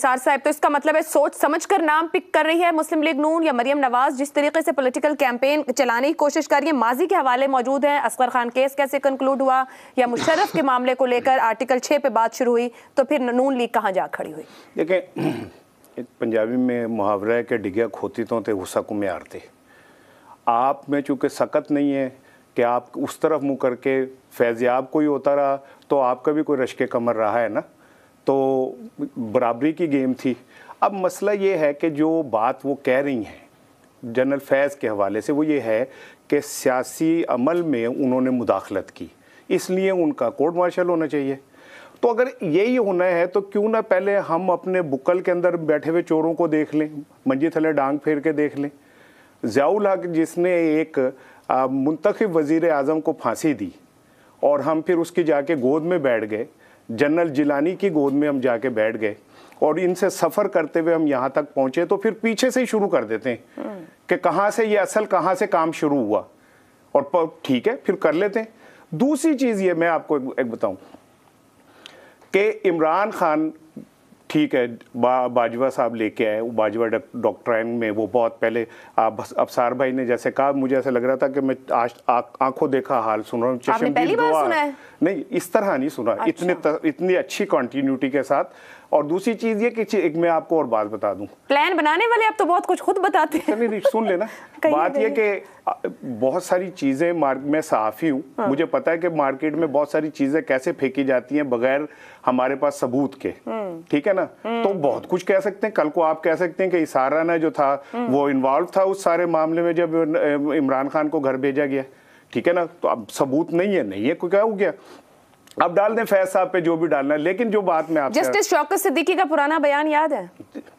सार साहब तो इसका मतलब है सोच समझ कर नाम पिक कर रही है मुस्लिम लीग नून या मरियम नवाज जिस तरीके से पॉलिटिकल कैंपेन चलाने की कोशिश कर रही है माजी के हवाले मौजूद हैं असगर खान केस कैसे कंक्लूड हुआ या मुशरफ के मामले को लेकर आर्टिकल छः पे बात शुरू हुई तो फिर नून लीग कहाँ जा खड़ी हुई देखिए एक पंजाबी में मुहावरा है कि डिगिया खोती तो थे गुस्सा को म्यार थे आप में चूँकि सकत नहीं है कि आप उस तरफ मुँह करके फैज़याब कोई होता रहा तो आपका भी कोई रश कमर रहा है ना तो बराबरी की गेम थी अब मसला ये है कि जो बात वो कह रही हैं जनरल फैज़ के हवाले से वो ये है कि सियासी अमल में उन्होंने मुदाखलत की इसलिए उनका कोर्ट मार्शल होना चाहिए तो अगर यही होना है तो क्यों ना पहले हम अपने बुकल के अंदर बैठे हुए चोरों को देख लें मंजी थले डांग फेर के देख लें जयाउल हक जिसने एक मुंतखब वज़ी अजम को फांसी दी और हम फिर उसकी जाके गोद में बैठ गए जनरल जिलानी की गोद में हम जाके बैठ गए और इनसे सफ़र करते हुए हम यहाँ तक पहुंचे तो फिर पीछे से ही शुरू कर देते हैं कि कहाँ से ये असल कहाँ से काम शुरू हुआ और ठीक है फिर कर लेते हैं दूसरी चीज़ ये मैं आपको एक, एक बताऊं कि इमरान खान ठीक है बा, बाजवा साहब लेके आए बाजवा डॉक्ट्राइन में वो बहुत पहले आप अबसार भाई ने जैसे कहा मुझे ऐसा लग रहा था कि मैं आज आंखों देखा हाल सुन रहा हूँ नहीं इस तरह नहीं सुना अच्छा। इतने तर, इतनी अच्छी कॉन्टीन्यूटी के साथ और दूसरी चीज ये कि एक मैं आपको और बात बता दूं प्लान बनाने वाले आप तो बहुत कुछ खुद बताते हैं नहीं नहीं सुन लेना बात ये कि बहुत सारी चीजें मार्क में साफी हूँ हाँ। मुझे पता है कि मार्केट में बहुत सारी चीजें कैसे फेंकी जाती हैं बगैर हमारे पास सबूत के हम्म। ठीक है ना तो हम्म। बहुत कुछ कह सकते हैं कल को आप कह सकते हैं कि इसारा ना जो था हम्म। वो इन्वॉल्व था उस सारे मामले में जब इमरान खान को घर भेजा गया ठीक है ना तो अब सबूत नहीं है नहीं है कोई क्या हो गया अब डाल दें फैज साहब पे जो भी डालना है लेकिन जो बात मैं आप जस्टिस शौकत सिद्दीकी का पुराना बयान याद है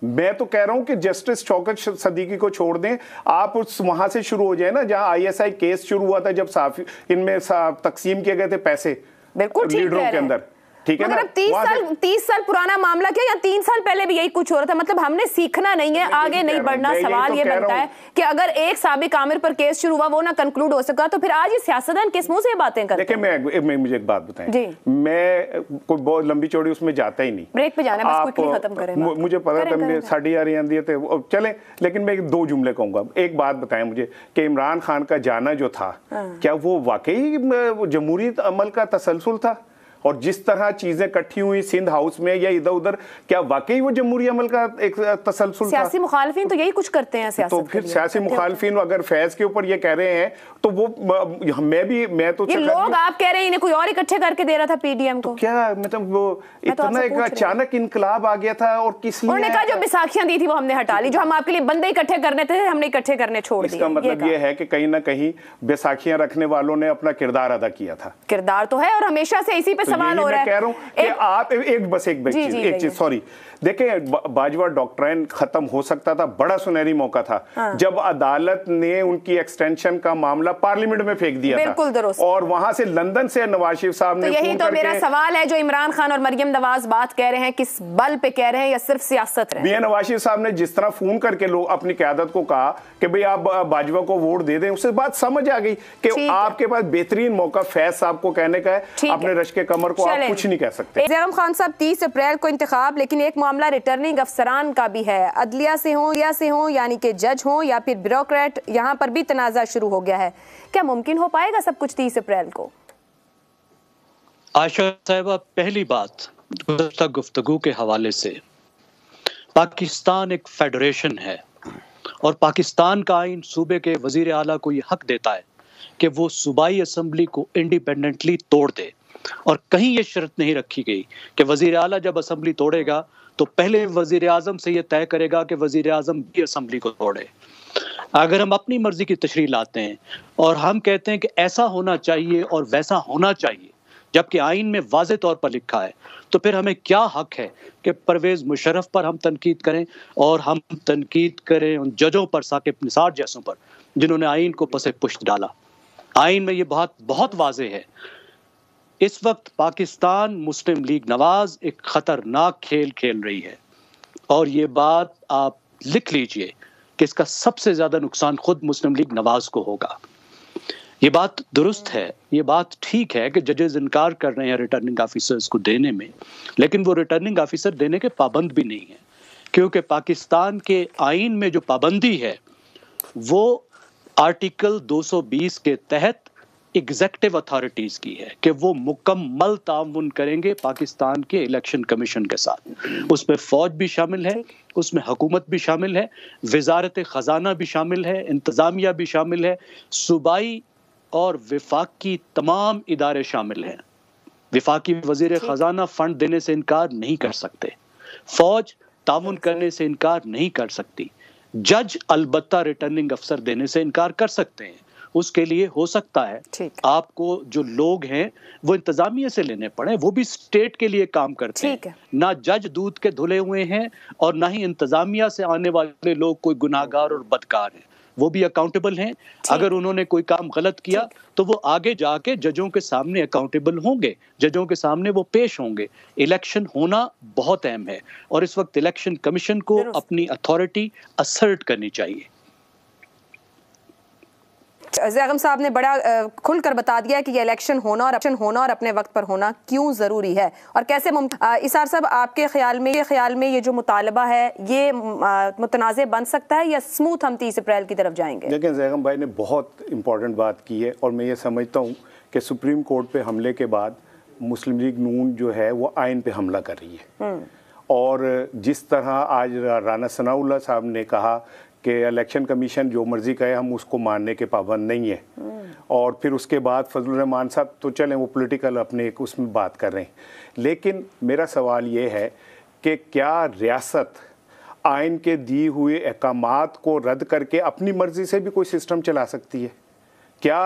मैं तो कह रहा हूं कि जस्टिस शौकत सदीकी को छोड़ दें आप उस वहां से शुरू हो जाए ना जहां आईएसआई केस शुरू हुआ था जब साफी इनमें तकसीम किए गए थे पैसे बिल्कुल लीडरों के अंदर ठीक है मतलब तीस साल तीस साल पुराना मामला क्या या तीन साल पहले भी यही कुछ हो रहा था मतलब हमने सीखना नहीं है आगे नहीं बढ़ना सवाल तो ये बनता है कि अगर एक सबक आमिर पर केस शुरू हुआ वो ना कंक्लूड हो सका तो फिर आज ये सियासतदान किस मुंह से बातें कर देखिए मैं, मैं मुझे एक बात बताएं जी मैं कोई बहुत लंबी चौड़ी उसमें जाता ही नहीं ब्रेक पे जाना है बस क्विकली खत्म करें मुझे पता था मेरे साढ़े आ रही आंधी थे तो चले लेकिन मैं दो जुमले कहूंगा एक बात बताएं मुझे कि इमरान खान का जाना जो था हाँ। क्या वो वाकई जमहूरी अमल का तसलसल था और जिस तरह चीजें इकट्ठी हुई सिंध हाउस में या इधर उधर क्या वाकई वो जमहूरी अमल का एक तसलसल मुखालफी तो यही कुछ करते हैं तो फिर सियासी मुखालफिन अगर फैज के ऊपर ये कह रहे हैं तो वो मैं भी मैं तो लोग आप कह रहे हैं इन्हें कोई और इकट्ठे करके दे रहा था पीडीएम तो को क्या मतलब वो तो इतना एक अचानक इनकलाब आ गया था और किसी ने कहा जो बिसाखियां दी थी वो हमने हटा ली जो हम आपके लिए बंदे इकट्ठे करने थे हमने इकट्ठे करने छोड़ इसका मतलब ये है कि कहीं ना कहीं बैसाखियां रखने वालों ने अपना किरदार अदा किया था किरदार तो है और हमेशा से इसी पे सवाल हो रहा है कह रहा हूँ कि आप एक बस एक चीज एक चीज सॉरी देखिए बाजवा डॉक्ट्राइन खत्म हो सकता था बड़ा सुनहरी मौका था हाँ। जब अदालत ने उनकी एक्सटेंशन का मामला पार्लियामेंट में फेंक दिया बिल्कुल दुरुस्त और वहां से लंदन से नवाज शरीफ साहब तो ने यही तो मेरा सवाल है जो इमरान खान और मरियम नवाज बात कह रहे हैं किस बल पे कह रहे हैं या सिर्फ सियासत रहे नवाज शरीफ साहब ने जिस तरह फोन करके लोग अपनी क्यादत को कहा कि भाई आप बाजवा को वोट दे दें उससे बात समझ आ गई कि आपके पास बेहतरीन मौका फैज साहब को कहने का है अपने रश के कम कस्टमर को आप कुछ नहीं कह सकते जैम खान साहब तीस अप्रैल को इंतखब लेकिन एक मामला रिटर्निंग अफसरान का भी है अदलिया से हो या से हो यानी कि जज हो या फिर ब्यूरोक्रेट यहाँ पर भी तनाज़ा शुरू हो गया है क्या मुमकिन हो पाएगा सब कुछ तीस अप्रैल को आशा साहबा पहली बात गुजशत गुफ्तगु के हवाले से पाकिस्तान एक फेडरेशन है और पाकिस्तान का आइन सूबे के वजीर अला को यह हक देता है कि वो सूबाई असम्बली को इंडिपेंडेंटली तोड़ दे और कहीं ये शर्त नहीं रखी गई कि वजीर अला जब असम्बली तोड़ेगा तो पहले वजीर अजम से यह तय करेगा कि वजीर अजम भी असम्बली को तोड़े अगर हम अपनी मर्जी की तशरी लाते हैं और हम कहते हैं कि ऐसा होना चाहिए और वैसा होना चाहिए जबकि आइन में वाज तौर पर लिखा है तो फिर हमें क्या हक है कि परवेज़ मुशरफ पर हम तनकीद करें और हम तनकीद करें उन जजों पर साकिब निसार जैसों पर जिन्होंने आइन को पसे पुष्ट डाला आइन में ये बात बहुत वाज है इस वक्त पाकिस्तान मुस्लिम लीग नवाज एक खतरनाक खेल खेल रही है और ये बात आप लिख लीजिए कि इसका सबसे ज्यादा नुकसान खुद मुस्लिम लीग नवाज को होगा ये बात दुरुस्त है ये बात ठीक है कि जजेस इनकार कर रहे हैं रिटर्निंग ऑफिसर्स को देने में लेकिन वो रिटर्निंग ऑफिसर देने के पाबंद भी नहीं है क्योंकि पाकिस्तान के आइन में जो पाबंदी है वो आर्टिकल 220 के तहत एग्जेक्टिव अथॉरिटीज़ की है कि वो मुकम्मल ताउन करेंगे पाकिस्तान के इलेक्शन कमीशन के साथ उसमें फ़ौज भी शामिल है उसमें हुकूमत भी शामिल है वजारत ख़जाना भी शामिल है इंतज़ामिया भी शामिल है सूबाई और विफाक की तमाम इदारे शामिल हैं विफाकी वजीर ख़जाना फ़ंड देने से इनकार नहीं कर सकते फ़ौज ताउन करने से इनकार नहीं कर सकती जज अलबत्ता रिटर्निंग अफसर देने से इनकार कर सकते हैं उसके लिए हो सकता है आपको जो लोग हैं वो इंतजामिया से लेने पड़े वो भी स्टेट के लिए काम करते हैं ना जज दूध के धुले हुए हैं और ना ही इंतजामिया से आने वाले लोग कोई गुनागार और बदकार हैं वो भी अकाउंटेबल हैं अगर उन्होंने कोई काम गलत किया तो वो आगे जाके जजों के सामने अकाउंटेबल होंगे जजों के सामने वो पेश होंगे इलेक्शन होना बहुत अहम है और इस वक्त इलेक्शन कमीशन को अपनी अथॉरिटी असर्ट करनी चाहिए जैगम साहब ने बड़ा खुलकर बता दिया कि ये इलेक्शन होना और इलेक्शन होना और अपने वक्त पर होना क्यों ज़रूरी है और कैसे मुमकिन इसार साहब आपके ख्याल में ये ख्याल में ये जो मुतालबा है ये मुतनाज़ बन सकता है या स्मूथ हम तीस अप्रैल की तरफ जाएंगे लेकिन जैगम भाई ने बहुत इंपॉर्टेंट बात की है और मैं ये समझता हूँ कि सुप्रीम कोर्ट पर हमले के बाद मुस्लिम लीग नून जो है वो आयन पर हमला कर रही है हम्म। और जिस तरह आज राना सनाउल्ला साहब ने कहा कि इलेक्शन कमीशन जो मर्ज़ी कहे हम उसको मानने के पाबंद नहीं है हम्म। और फिर उसके बाद फजल रहमान साहब तो चलें वो पॉलिटिकल अपने एक उसमें बात कर रहे हैं लेकिन मेरा सवाल ये है कि क्या रियासत आयन के दिए हुए अहकाम को रद्द करके अपनी मर्ज़ी से भी कोई सिस्टम चला सकती है क्या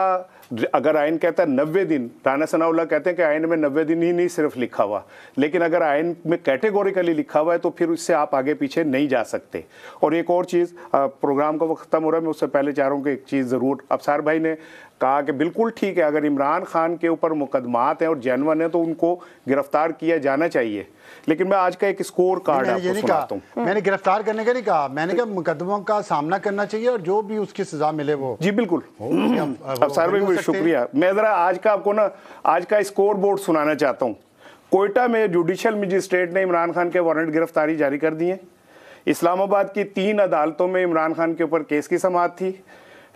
अगर आयन कहता है नब्बे दिन राना सनाउल्ला कहते हैं कि आयन में नब्बे दिन ही नहीं सिर्फ लिखा हुआ लेकिन अगर आयन में कैटेगोरिकली लिखा हुआ है तो फिर उससे आप आगे पीछे नहीं जा सकते और एक और चीज़ प्रोग्राम का वक्त खत्म हो रहा है मैं उससे पहले चाह रहा हूँ कि एक चीज़ ज़रूर अफसार भाई ने कहा कि बिल्कुल ठीक है अगर इमरान खान के ऊपर मुकदमात हैं और जैनवन हैं तो उनको गिरफ्तार किया जाना चाहिए लेकिन मैं आज का एक स्कोर कार्ड आपको सुनाता हूँ हम्म। मैंने गिरफ्तार करने का नहीं कहा मैंने कहा मुकदमों का सामना करना चाहिए और जो भी उसकी सजा मिले वो जी बिल्कुल अब सार्वजनिक शुक्रिया मैं ज़रा आज का आपको ना आज का स्कोर बोर्ड सुनाना चाहता हूँ कोयटा में जुडिशल मजिस्ट्रेट ने इमरान खान के वारंट गिरफ्तारी जारी कर दिए इस्लामाबाद की तीन अदालतों में इमरान खान के ऊपर केस की समाप्त थी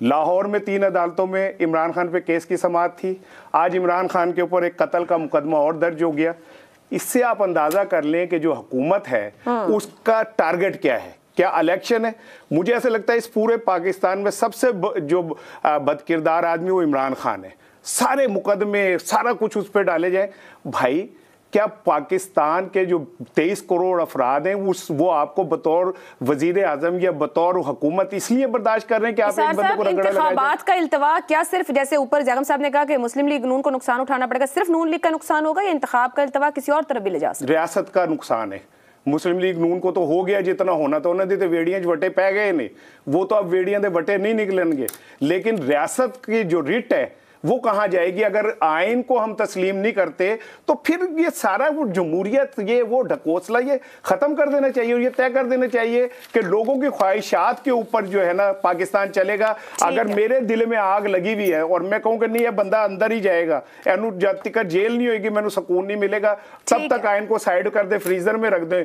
लाहौर में तीन अदालतों में इमरान खान पे केस की समाप्त थी आज इमरान खान के ऊपर एक कत्ल का मुकदमा और दर्ज हो गया इससे आप अंदाज़ा कर लें कि जो हुकूमत है हाँ। उसका टारगेट क्या है क्या इलेक्शन है मुझे ऐसा लगता है इस पूरे पाकिस्तान में सबसे ब, जो बदकिरदार आदमी वो इमरान खान है सारे मुकदमे सारा कुछ उस पर डाले जाए भाई क्या पाकिस्तान के जो 23 करोड़ अफराद हैं उस वो आपको बतौर वजीर आजम या बतौर हुकूमत इसलिए बर्दाश्त कर रहे हैं कि आप एक को इंतबात का इल्तवा क्या सिर्फ जैसे ऊपर जागम साहब ने कहा कि मुस्लिम लीग नून को नुकसान उठाना पड़ेगा सिर्फ नून लीग का नुकसान होगा या इंतबाब का इल्तवा किसी और तरफ भी ले जा सकते रियासत का नुकसान है मुस्लिम लीग नून को तो हो गया जितना होना तो उन्होंने तो वेड़िया वटे पै गए ਪੈ वो तो अब वेड़िया के वटे नहीं निकलेंगे लेकिन रियासत की जो रिट है वो कहाँ जाएगी अगर आयन को हम तस्लीम नहीं करते तो फिर ये सारा वो जमहूरियत ये वो ढकोसला ये ख़त्म कर देना चाहिए और ये तय कर देना चाहिए कि लोगों की ख्वाहिशात के ऊपर जो है ना पाकिस्तान चलेगा अगर मेरे दिल में आग लगी हुई है और मैं कहूँ कि नहीं ये बंदा अंदर ही जाएगा एनू जब तक जेल नहीं होगी मैंने सुकून नहीं मिलेगा तब तक आयन को साइड कर दे फ्रीजर में रख दें